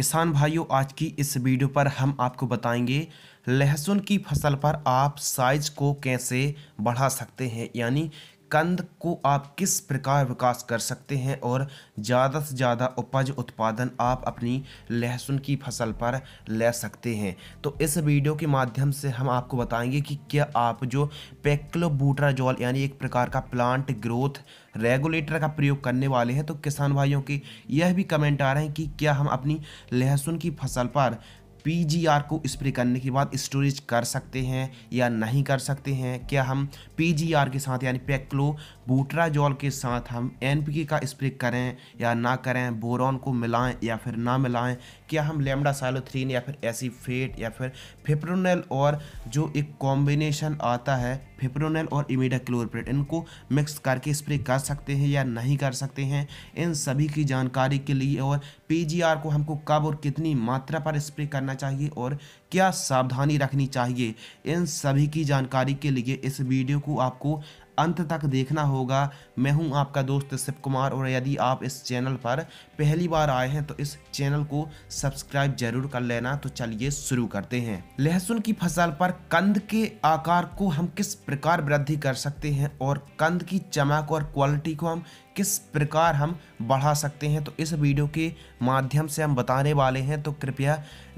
किसान भाइयों आज की इस वीडियो पर हम आपको बताएंगे लहसुन की फसल पर आप साइज को कैसे बढ़ा सकते हैं यानी कंद को आप किस प्रकार विकास कर सकते हैं और ज़्यादा से ज़्यादा उपज उत्पादन आप अपनी लहसुन की फसल पर ले सकते हैं तो इस वीडियो के माध्यम से हम आपको बताएंगे कि क्या आप जो पेक्लोबूट्राजॉल यानी एक प्रकार का प्लांट ग्रोथ रेगुलेटर का प्रयोग करने वाले हैं तो किसान भाइयों के यह भी कमेंट आ रहे हैं कि क्या हम अपनी लहसुन की फसल पर पीजीआर को स्प्रे करने के बाद स्टोरेज कर सकते हैं या नहीं कर सकते हैं क्या हम पीजीआर के साथ यानी पैक्लो बूट्राजॉल के साथ हम एनपीके का स्प्रे करें या ना करें बोरॉन को मिलाएं या फिर ना मिलाएं क्या हम लेमडा सालोथ्रीन या फिर फेट या फिर फिप्रोनल और जो एक कॉम्बिनेशन आता है फिप्रोनल और इमीडा क्लोरप्रेट इनको मिक्स करके स्प्रे कर सकते हैं या नहीं कर सकते हैं इन सभी की जानकारी के लिए और पीजीआर को हमको कब और कितनी मात्रा पर स्प्रे करना चाहिए और क्या सावधानी रखनी चाहिए इन सभी की जानकारी के लिए इस वीडियो को आपको अंत तक देखना होगा मैं हूं आपका दोस्त शिव कुमार और यदि आप इस चैनल पर पहली बार आए हैं तो इस चैनल को सब्सक्राइब जरूर कर लेना तो चलिए शुरू करते हैं लहसुन की फसल पर कंद के आकार को हम किस प्रकार वृद्धि कर सकते हैं और कंद की चमक और क्वालिटी को हम किस प्रकार हम बढ़ा सकते हैं तो इस वीडियो के माध्यम से हम बताने वाले हैं तो कृपया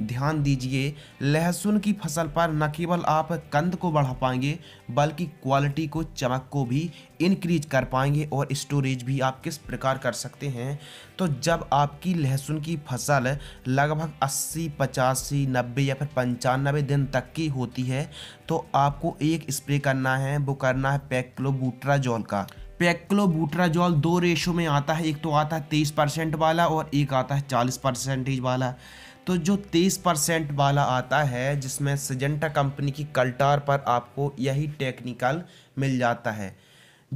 ध्यान दीजिए लहसुन की फसल पर न केवल आप कंद को बढ़ा पाएंगे बल्कि क्वालिटी को चमक को भी इंक्रीज कर पाएंगे और स्टोरेज भी आप किस प्रकार कर सकते हैं तो जब आपकी लहसुन की फसल लगभग 80, पचासी नब्बे या फिर पंचानबे दिन तक की होती है तो आपको एक स्प्रे करना है वो करना है पैक्लोबूट्राजोल का जॉल दो रेशो में आता है एक तो आता है तेईस परसेंट वाला और एक आता है चालीस परसेंटेज वाला तो जो तेईस परसेंट वाला आता है जिसमें सजेंटा कंपनी की कल्टार पर आपको यही टेक्निकल मिल जाता है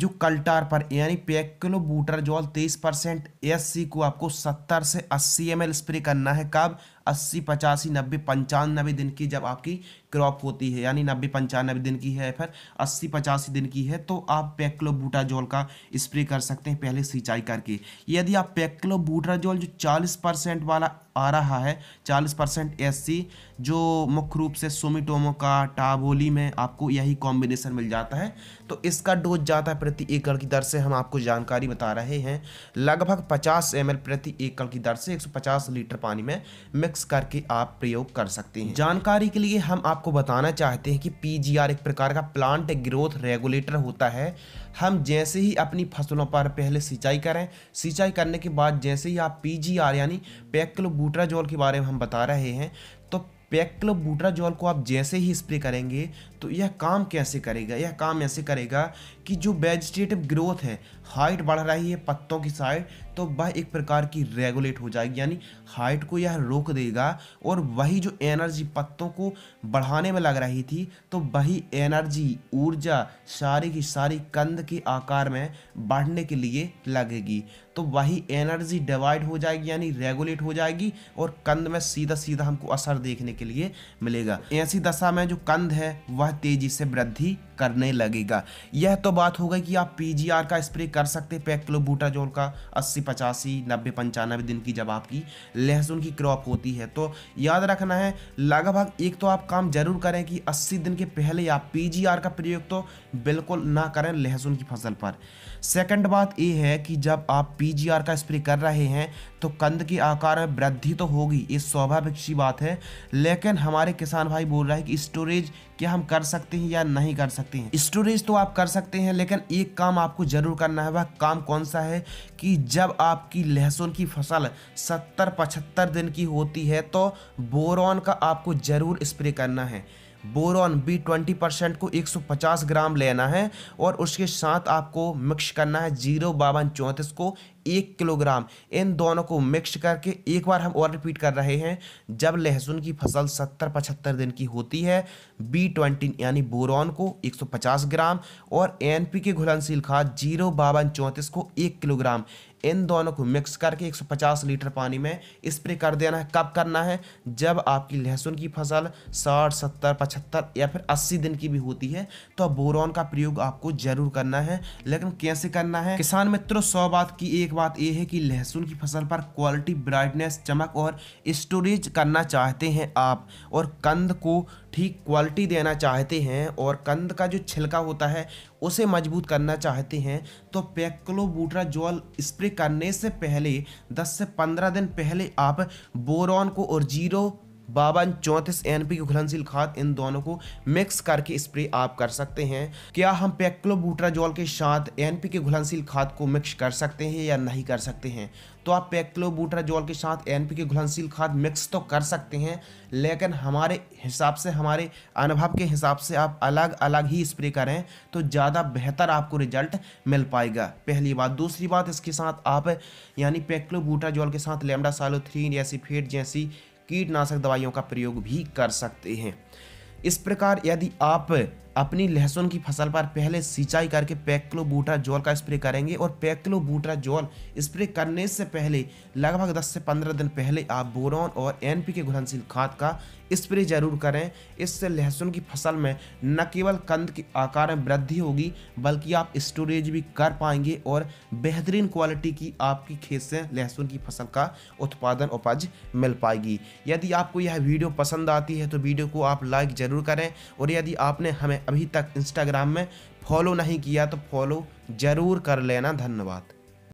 जो कल्टार पर यानी पैकिलो जॉल तेईस परसेंट एस को आपको सत्तर से अस्सी एम स्प्रे करना है कब अस्सी पचासी नब्बे पंचानबे दिन की जब आपकी क्रॉप होती है यानी नब्बे पंचानबे दिन की है फिर अस्सी पचासी दिन की है तो आप बूटाजोल का स्प्रे कर सकते हैं पहले सिंचाई करके यदि आप बूटाजोल जो चालीस परसेंट वाला आ रहा है चालीस परसेंट एस जो मुख्य रूप से सोमिटोमो का टाबोली में आपको यही कॉम्बिनेशन मिल जाता है तो इसका डोज जाता है प्रति एकड़ की दर से हम आपको जानकारी बता रहे हैं लगभग पचास एम प्रति एकड़ की दर से एक लीटर पानी में मिक्स मिक्स करके आप प्रयोग कर सकते हैं जानकारी के लिए हम आपको बताना चाहते हैं कि पीजीआर एक प्रकार का प्लांट ग्रोथ रेगुलेटर होता है हम जैसे ही अपनी फसलों पर पहले सिंचाई करें सिंचाई करने के बाद जैसे ही आप पीजीआर यानी पैक्लोबूट्राजोल के बारे में हम बता रहे हैं तो पैक्लोबूट्राजोल को आप जैसे ही स्प्रे करेंगे तो यह काम कैसे करेगा यह काम ऐसे करेगा कि जो वेजिटेटिव ग्रोथ है हाइट बढ़ रही है पत्तों की साइड तो वह एक प्रकार की रेगुलेट हो जाएगी यानी हाइट को यह रोक देगा और वही जो एनर्जी पत्तों को बढ़ाने में लग रही थी तो वही एनर्जी ऊर्जा सारी की सारी कंद के आकार में बढ़ने के लिए लगेगी तो वही एनर्जी डिवाइड हो जाएगी यानी रेगुलेट हो जाएगी और कंद में सीधा सीधा हमको असर देखने के लिए मिलेगा ऐसी दशा में जो कंध है वह तेज़ी से वृद्धि करने लगेगा यह तो बात हो गई कि आप पीजीआर का स्प्रे कर सकते पैक किलो पैक्लोबूटाजोल का अस्सी पचासी नब्बे पंचानबे दिन की जब आपकी लहसुन की क्रॉप होती है तो याद रखना है लगभग एक तो आप काम जरूर करें कि अस्सी दिन के पहले आप पी का प्रयोग तो बिल्कुल ना करें लहसुन की फसल पर सेकेंड बात ये है कि जब आप पीजीआर का स्प्रे कर रहे हैं तो कंद के आकार में वृद्धि तो होगी ये स्वाभाविक सी बात है लेकिन हमारे किसान भाई बोल रहा है कि स्टोरेज क्या हम कर सकते हैं या नहीं कर सकते सकते हैं स्टोरेज तो आप कर सकते हैं लेकिन एक काम आपको जरूर करना है वह काम कौन सा है कि जब आपकी लहसुन की फसल सत्तर पचहत्तर दिन की होती है तो बोरॉन का आपको जरूर स्प्रे करना है बोरॉन बी ट्वेंटी परसेंट को 150 ग्राम लेना है और उसके साथ आपको मिक्स करना है जीरो बावन चौंतीस को एक किलोग्राम इन दोनों को मिक्स करके एक बार हम और रिपीट कर रहे हैं जब लहसुन की फसल 70 पचहत्तर दिन की होती है बी ट्वेंटी यानी बोरॉन को 150 ग्राम और एन पी के घुलनशील खाद जीरो बावन चौंतीस को एक किलोग्राम इन दोनों को मिक्स करके 150 लीटर पानी में स्प्रे कर देना है कब करना है जब आपकी लहसुन की फसल साठ सत्तर पचहत्तर या फिर अस्सी दिन की भी होती है तो बोरॉन का प्रयोग आपको जरूर करना है लेकिन कैसे करना है किसान मित्रों सौ बात की एक बात यह है कि लहसुन की फसल पर क्वालिटी ब्राइटनेस चमक और स्टोरेज करना चाहते हैं आप और कंद को ठीक क्वालिटी देना चाहते हैं और कंध का जो छिलका होता है उसे मजबूत करना चाहते हैं तो पैक्लोबूट्राजोल स्प्रे करने से पहले 10 से 15 दिन पहले आप बोरॉन को और जीरो बावन चौंतीस एन की घुलनशील खाद इन दोनों को मिक्स करके स्प्रे आप कर सकते हैं क्या हम पैक्लोबूट्राजोल के साथ एन के घुलनशील खाद को मिक्स कर सकते हैं या नहीं कर सकते हैं तो आप पैक्लोबूट्राजोल के साथ एन के घुलनशील खाद मिक्स तो कर सकते हैं लेकिन हमारे हिसाब से हमारे अनुभव के हिसाब से आप अलग अलग ही स्प्रे करें तो ज़्यादा बेहतर आपको रिजल्ट मिल पाएगा पहली बात दूसरी बात इसके साथ आप यानी पैक्लोबूट्राजोल के साथ लेमडा सालो थ्रीन या सिफेट जैसी कीटनाशक दवाइयों का प्रयोग भी कर सकते हैं इस प्रकार यदि आप अपनी लहसुन की फसल पर पहले सिंचाई करके पैक्लो बूटा जोल का स्प्रे करेंगे और पैक्लो बूटा जोल स्प्रे करने से पहले लगभग 10 से 15 दिन पहले आप बोरॉन और एन के घुलनशील खाद का स्प्रे जरूर करें इससे लहसुन की फसल में न केवल कंद के आकार में वृद्धि होगी बल्कि आप स्टोरेज भी कर पाएंगे और बेहतरीन क्वालिटी की आपकी खेत से लहसुन की फसल का उत्पादन उपज मिल पाएगी यदि आपको यह वीडियो पसंद आती है तो वीडियो को आप लाइक ज़रूर करें और यदि आपने हमें अभी तक इंस्टाग्राम में फॉलो नहीं किया तो फॉलो ज़रूर कर लेना धन्यवाद